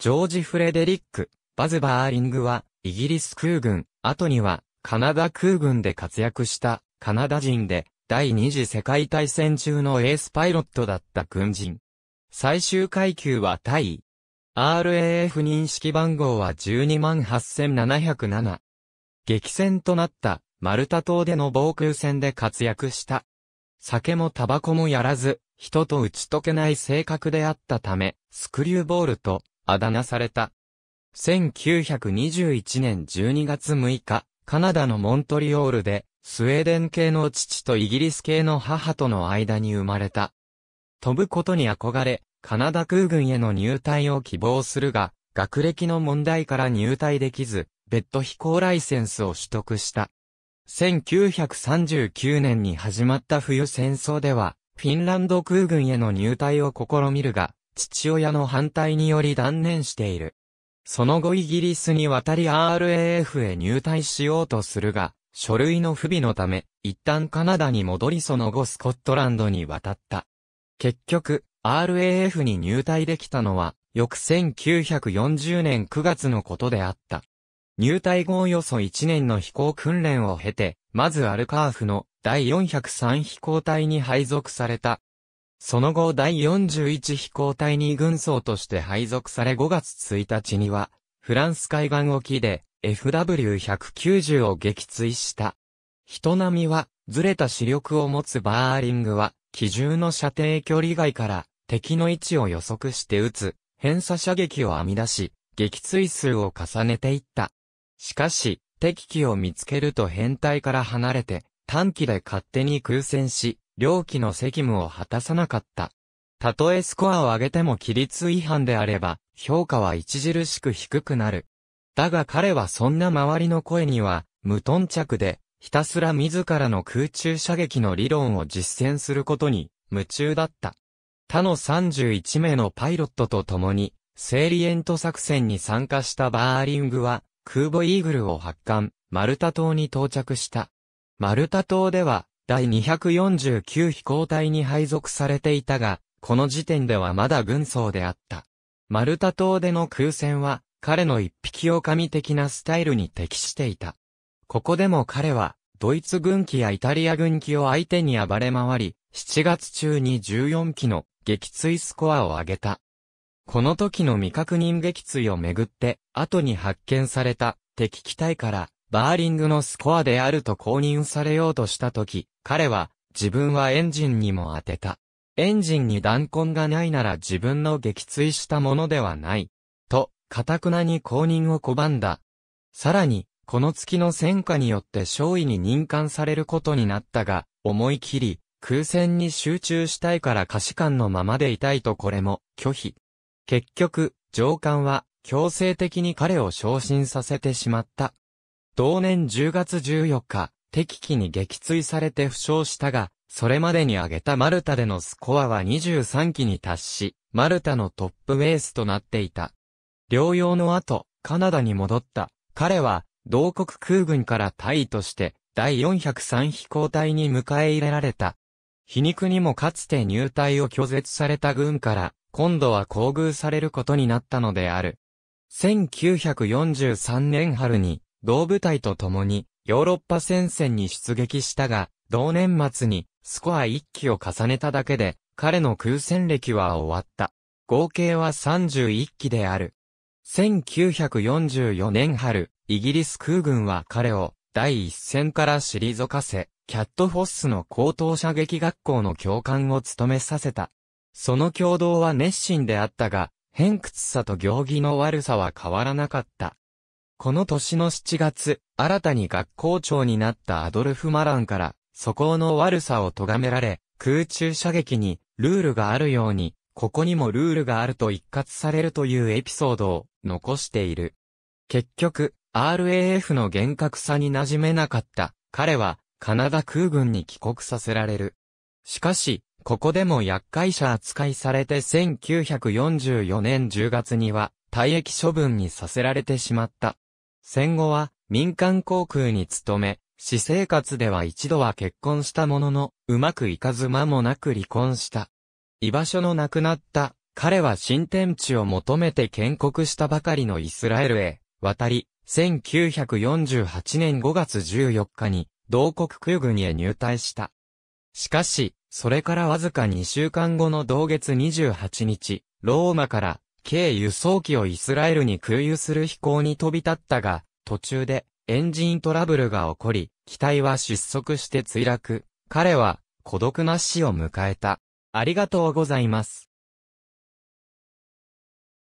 ジョージ・フレデリック、バズ・バーリングは、イギリス空軍、後には、カナダ空軍で活躍した、カナダ人で、第二次世界大戦中のエースパイロットだった軍人。最終階級は対 RAF 認識番号は128,707。激戦となった、マルタ島での防空戦で活躍した。酒もタバコもやらず、人と打ち解けない性格であったため、スクリューボールとあだ名された。1921年12月6日、カナダのモントリオールで、スウェーデン系の父とイギリス系の母との間に生まれた。飛ぶことに憧れ、カナダ空軍への入隊を希望するが、学歴の問題から入隊できず、別途飛行ライセンスを取得した。1939年に始まった冬戦争では、フィンランド空軍への入隊を試みるが、父親の反対により断念している。その後イギリスに渡り RAF へ入隊しようとするが、書類の不備のため、一旦カナダに戻りその後スコットランドに渡った。結局、RAF に入隊できたのは、翌1940年9月のことであった。入隊後およそ1年の飛行訓練を経て、まずアルカーフの第403飛行隊に配属された。その後第41飛行隊に軍曹として配属され5月1日には、フランス海岸沖で FW190 を撃墜した。人並みは、ずれた視力を持つバーリングは、機銃の射程距離外から敵の位置を予測して撃つ、偏差射撃を編み出し、撃墜数を重ねていった。しかし、敵機を見つけると変態から離れて、短期で勝手に空戦し、両機の責務を果たさなかった。たとえスコアを上げても規律違反であれば、評価は著しく低くなる。だが彼はそんな周りの声には、無頓着で、ひたすら自らの空中射撃の理論を実践することに、夢中だった。他の31名のパイロットと共に、セーリエント作戦に参加したバーリングは、空母イーグルを発艦、マルタ島に到着した。マルタ島では、第249飛行隊に配属されていたが、この時点ではまだ軍曹であった。マルタ島での空戦は、彼の一匹狼的なスタイルに適していた。ここでも彼は、ドイツ軍機やイタリア軍機を相手に暴れ回り、7月中に14機の撃墜スコアを上げた。この時の未確認撃墜をめぐって、後に発見された敵機体からバーリングのスコアであると公認されようとしたとき、彼は、自分はエンジンにも当てた。エンジンに弾痕がないなら自分の撃墜したものではない。と、カタクなに公認を拒んだ。さらに、この月の戦果によって勝利に任官されることになったが、思い切り、空戦に集中したいから可視官のままでいたいとこれも拒否。結局、上官は強制的に彼を昇進させてしまった。同年10月14日、敵機に撃墜されて負傷したが、それまでに上げたマルタでのスコアは23機に達し、マルタのトップエースとなっていた。療養の後、カナダに戻った。彼は、同国空軍から隊として、第403飛行隊に迎え入れられた。皮肉にもかつて入隊を拒絶された軍から、今度は厚遇されることになったのである。1943年春に、同部隊と共にヨーロッパ戦線に出撃したが、同年末にスコア1機を重ねただけで、彼の空戦歴は終わった。合計は31機である。1944年春、イギリス空軍は彼を第一線から退かせ、キャットフォッスの高等射撃学校の教官を務めさせた。その共同は熱心であったが、偏屈さと行儀の悪さは変わらなかった。この年の7月、新たに学校長になったアドルフ・マランから、素行の悪さを咎められ、空中射撃に、ルールがあるように、ここにもルールがあると一括されるというエピソードを残している。結局、RAF の厳格さに馴染めなかった、彼は、カナダ空軍に帰国させられる。しかし、ここでも厄介者扱いされて1944年10月には、退役処分にさせられてしまった。戦後は民間航空に勤め、私生活では一度は結婚したものの、うまくいかず間もなく離婚した。居場所のなくなった、彼は新天地を求めて建国したばかりのイスラエルへ渡り、1948年5月14日に同国空軍へ入隊した。しかし、それからわずか2週間後の同月28日、ローマから軽輸送機をイスラエルに空輸する飛行に飛び立ったが、途中でエンジントラブルが起こり、機体は失速して墜落。彼は孤独な死を迎えた。ありがとうございます。